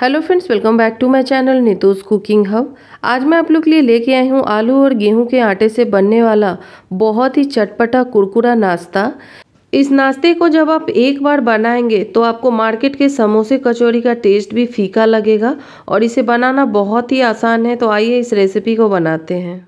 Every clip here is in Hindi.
hello friends welcome back to my channel Neetu's cooking hub आज मैं आप लोग के लिए लेके आई हूँ आलू और गेहूं के आटे से बनने वाला बहुत ही चटपटा कुरकुरा नाश्ता इस नाश्ते को जब आप एक बार बनाएंगे तो आपको मार्केट के समोसे कचौरी का टेस्ट भी फीका लगेगा और इसे बनाना बहुत ही आसान है तो आइए इस रेसिपी को बनाते हैं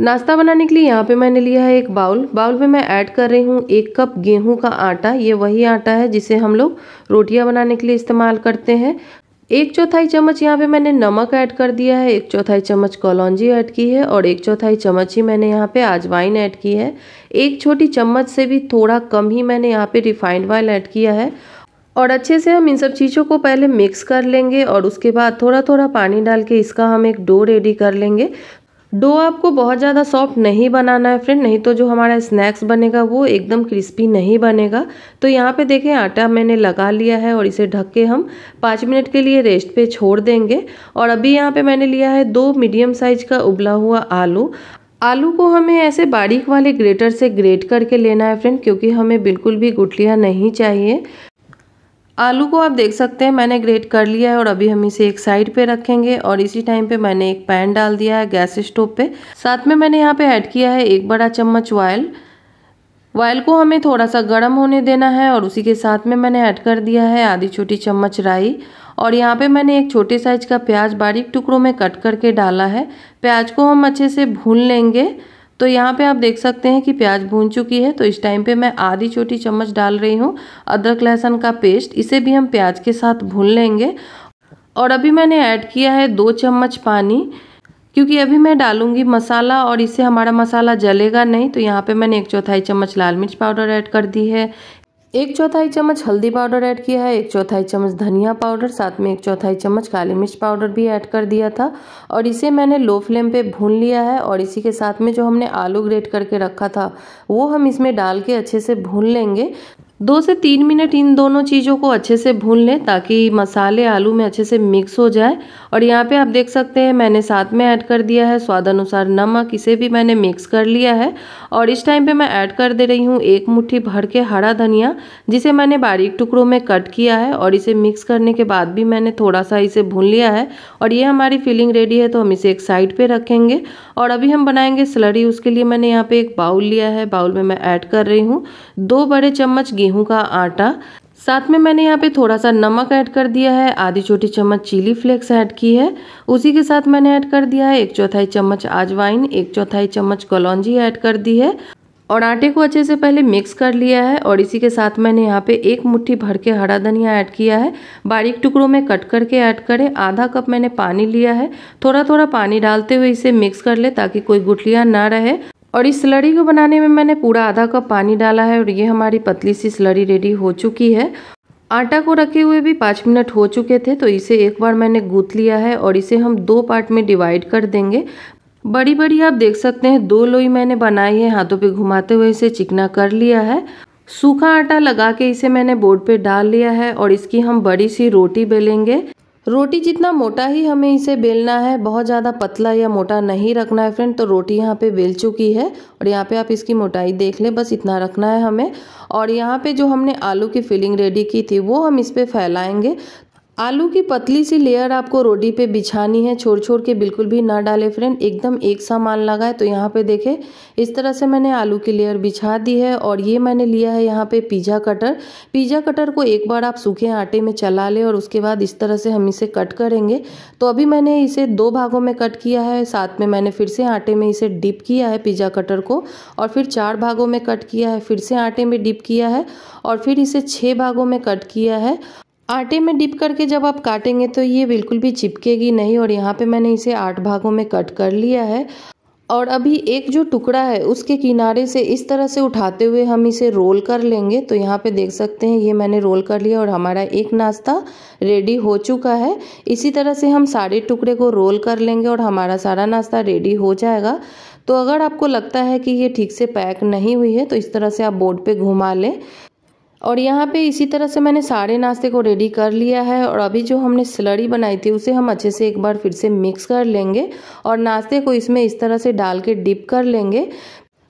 नाश्ता बनाने के लिए यहाँ पे मैंने लिया है एक बाउल बाउल में मैं ऐड कर रही हूँ एक कप गेहूं का आटा ये वही आटा है जिसे हम लोग रोटियाँ बनाने के लिए इस्तेमाल करते हैं एक चौथाई चम्मच यहाँ पे मैंने नमक ऐड कर दिया है एक चौथाई चम्मच कॉलौजी ऐड की है और एक चौथाई चम्मच ही मैंने यहाँ पे अजवाइन ऐड की है एक छोटी चम्मच से भी थोड़ा कम ही मैंने यहाँ पे रिफाइंड ऑयल ऐड किया है और अच्छे से हम इन सब चीज़ों को पहले मिक्स कर लेंगे और उसके बाद थोड़ा थोड़ा पानी डाल के इसका हम एक डो रेडी कर लेंगे डो आपको बहुत ज़्यादा सॉफ्ट नहीं बनाना है फ्रेंड नहीं तो जो हमारा स्नैक्स बनेगा वो एकदम क्रिस्पी नहीं बनेगा तो यहाँ पे देखें आटा मैंने लगा लिया है और इसे ढक के हम पाँच मिनट के लिए रेस्ट पे छोड़ देंगे और अभी यहाँ पे मैंने लिया है दो मीडियम साइज़ का उबला हुआ आलू आलू को हमें ऐसे बारीक वाले ग्रेटर से ग्रेट करके लेना है फ्रेंड क्योंकि हमें बिल्कुल भी गुटलियाँ नहीं चाहिए आलू को आप देख सकते हैं मैंने ग्रेट कर लिया है और अभी हम इसे एक साइड पे रखेंगे और इसी टाइम पे मैंने एक पैन डाल दिया है गैस स्टोव पे साथ में मैंने यहाँ पे ऐड किया है एक बड़ा चम्मच ऑयल ऑयल को हमें थोड़ा सा गर्म होने देना है और उसी के साथ में मैंने ऐड कर दिया है आधी छोटी चम्मच राई और यहाँ पे मैंने एक छोटे साइज का प्याज बारीक टुकड़ों में कट करके डाला है प्याज को हम अच्छे से भून लेंगे तो यहाँ पे आप देख सकते हैं कि प्याज भून चुकी है तो इस टाइम पे मैं आधी छोटी चम्मच डाल रही हूँ अदरक लहसुन का पेस्ट इसे भी हम प्याज के साथ भून लेंगे और अभी मैंने ऐड किया है दो चम्मच पानी क्योंकि अभी मैं डालूंगी मसाला और इससे हमारा मसाला जलेगा नहीं तो यहाँ पे मैंने एक चौथाई चम्मच लाल मिर्च पाउडर ऐड कर दी है एक चौथाई चम्मच हल्दी पाउडर ऐड किया है एक चौथाई चम्मच धनिया पाउडर साथ में एक चौथाई चम्मच काली मिर्च पाउडर भी ऐड कर दिया था और इसे मैंने लो फ्लेम पे भून लिया है और इसी के साथ में जो हमने आलू ग्रेट करके रखा था वो हम इसमें डाल के अच्छे से भून लेंगे दो से तीन मिनट इन दोनों चीज़ों को अच्छे से भून लें ताकि मसाले आलू में अच्छे से मिक्स हो जाए और यहाँ पे आप देख सकते हैं मैंने साथ में ऐड कर दिया है स्वाद अनुसार नमक इसे भी मैंने मिक्स कर लिया है और इस टाइम पे मैं ऐड कर दे रही हूँ एक मुट्ठी भर के हरा धनिया जिसे मैंने बारीक टुकड़ों में कट किया है और इसे मिक्स करने के बाद भी मैंने थोड़ा सा इसे भून लिया है और ये हमारी फिलिंग रेडी है तो हम इसे एक साइड पर रखेंगे और अभी हम बनाएंगे स्लरी उसके लिए मैंने यहाँ पर एक बाउल लिया है बाउल में मैं ऐड कर रही हूँ दो बड़े चम्मच गेहूँ गेहूं का आटा साथ में मैंने यहाँ पे थोड़ा सा नमक ऐड कर दिया है आधी छोटी चम्मच चिली फ्लेक्स ऐड की है उसी के साथ मैंने ऐड कर दिया है एक चौथाई चम्मच आजवाइन एक चौथाई चम्मच कलौजी ऐड कर दी है और आटे को अच्छे से पहले मिक्स कर लिया है और इसी के साथ मैंने यहाँ पे एक मुट्ठी भर के हरा धनिया ऐड किया है बारीक टुकड़ों में कट करके ऐड करें आधा कप मैंने पानी लिया है थोड़ा थोड़ा पानी डालते हुए इसे मिक्स कर ले ताकि कोई गुठलियाँ ना रहे और इस स्लरी को बनाने में मैंने पूरा आधा कप पानी डाला है और ये हमारी पतली सी स्लरी रेडी हो चुकी है आटा को रखे हुए भी पाँच मिनट हो चुके थे तो इसे एक बार मैंने गूँथ लिया है और इसे हम दो पार्ट में डिवाइड कर देंगे बड़ी बड़ी आप देख सकते हैं दो लोई मैंने बनाई है हाथों पे घुमाते हुए इसे चिकना कर लिया है सूखा आटा लगा के इसे मैंने बोर्ड पे डाल लिया है और इसकी हम बड़ी सी रोटी बेलेंगे रोटी जितना मोटा ही हमें इसे बेलना है बहुत ज़्यादा पतला या मोटा नहीं रखना है फ्रेंड तो रोटी यहाँ पे बेल चुकी है और यहाँ पे आप इसकी मोटाई देख लें बस इतना रखना है हमें और यहाँ पे जो हमने आलू की फिलिंग रेडी की थी वो हम इस पर फैलाएँगे आलू की पतली सी लेयर आपको रोटी पे बिछानी है छोड़ छोड़ के बिल्कुल भी ना डाले फ्रेंड एकदम एक सामान लगाए तो यहाँ पे देखें इस तरह से मैंने आलू की लेयर बिछा दी है और ये मैंने लिया है यहाँ पे पिज़्ज़ा कटर पिज़्ज़ा कटर को एक बार आप सूखे आटे में चला लें और उसके बाद इस तरह से हम इसे कट करेंगे तो अभी मैंने इसे दो भागों में कट किया है साथ में मैंने फिर से आटे में इसे डिप किया है पिज़्ज़ा कटर को और फिर चार भागों में कट किया है फिर से आटे में डिप किया है और फिर इसे छः भागों में कट किया है आटे में डिप करके जब आप काटेंगे तो ये बिल्कुल भी चिपकेगी नहीं और यहाँ पे मैंने इसे आठ भागों में कट कर लिया है और अभी एक जो टुकड़ा है उसके किनारे से इस तरह से उठाते हुए हम इसे रोल कर लेंगे तो यहाँ पे देख सकते हैं ये मैंने रोल कर लिया और हमारा एक नाश्ता रेडी हो चुका है इसी तरह से हम सारे टुकड़े को रोल कर लेंगे और हमारा सारा नाश्ता रेडी हो जाएगा तो अगर आपको लगता है कि ये ठीक से पैक नहीं हुई है तो इस तरह से आप बोर्ड पे घुमा लें और यहाँ पे इसी तरह से मैंने सारे नाश्ते को रेडी कर लिया है और अभी जो हमने स्लरी बनाई थी उसे हम अच्छे से एक बार फिर से मिक्स कर लेंगे और नाश्ते को इसमें इस तरह से डाल के डिप कर लेंगे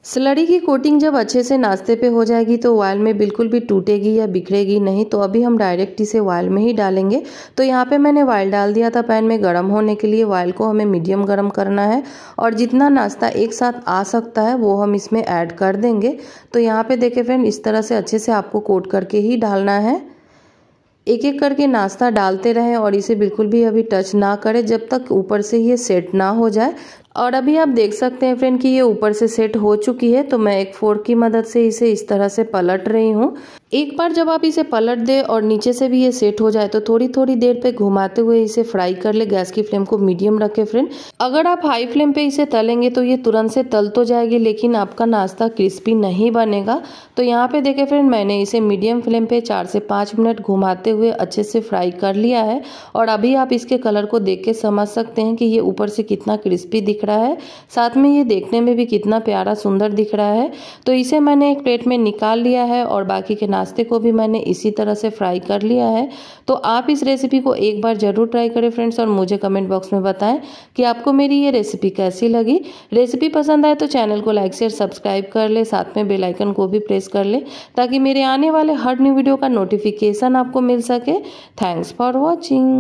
स्लड़ी की कोटिंग जब अच्छे से नाश्ते पे हो जाएगी तो वायल में बिल्कुल भी टूटेगी या बिखरेगी नहीं तो अभी हम डायरेक्ट इसे वायल में ही डालेंगे तो यहाँ पे मैंने वायल डाल दिया था पैन में गर्म होने के लिए वायल को हमें मीडियम गर्म करना है और जितना नाश्ता एक साथ आ सकता है वो हम इसमें ऐड कर देंगे तो यहाँ पर देखें फ्रेंड इस तरह से अच्छे से आपको कोट करके ही डालना है एक एक करके नाश्ता डालते रहें और इसे बिल्कुल भी अभी टच ना करें जब तक ऊपर से ये सेट ना हो जाए और अभी आप देख सकते हैं फ्रेंड कि ये ऊपर से सेट हो चुकी है तो मैं एक फोर्क की मदद से इसे इस तरह से पलट रही हूँ एक बार जब आप इसे पलट दें और नीचे से भी ये सेट हो जाए तो थोड़ी थोड़ी देर पे घुमाते हुए इसे फ्राई कर ले गैस की फ्लेम को मीडियम रखें फ्रेंड अगर आप हाई फ्लेम पे इसे तलेंगे तो ये तुरंत से तल तो जाएगी लेकिन आपका नाश्ता क्रिस्पी नहीं बनेगा तो यहाँ पे देखें फ्रेंड मैंने इसे मीडियम फ्लेम पे चार से पाँच मिनट घुमाते हुए अच्छे से फ्राई कर लिया है और अभी आप इसके कलर को देख के समझ सकते हैं कि ये ऊपर से कितना क्रिस्पी दिख रहा है साथ में ये देखने में भी कितना प्यारा सुंदर दिख रहा है तो इसे मैंने एक प्लेट में निकाल लिया है और बाकी के नाश्ते को भी मैंने इसी तरह से फ्राई कर लिया है तो आप इस रेसिपी को एक बार ज़रूर ट्राई करें फ्रेंड्स और मुझे कमेंट बॉक्स में बताएं कि आपको मेरी ये रेसिपी कैसी लगी रेसिपी पसंद आए तो चैनल को लाइक शेयर सब्सक्राइब कर ले साथ में बेलाइकन को भी प्रेस कर ले ताकि मेरे आने वाले हर न्यू वीडियो का नोटिफिकेशन आपको मिल सके थैंक्स फॉर वॉचिंग